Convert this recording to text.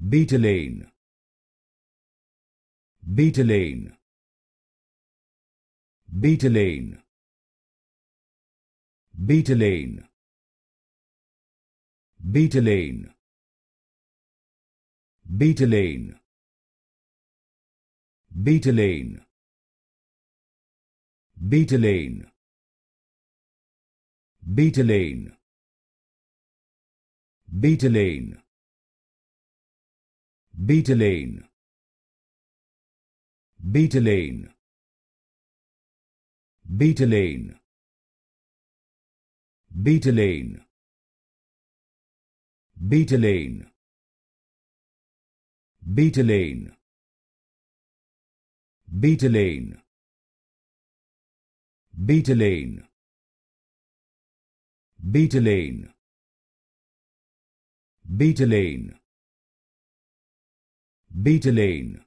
Betaline Betaline Betaline Betaline Betaline Betaline Betaline Betaline Betaline Betaline Betaline Betaline Betaline Betaline Betaline Betaline Betaline Betaline Betaline Betaline Beta Lane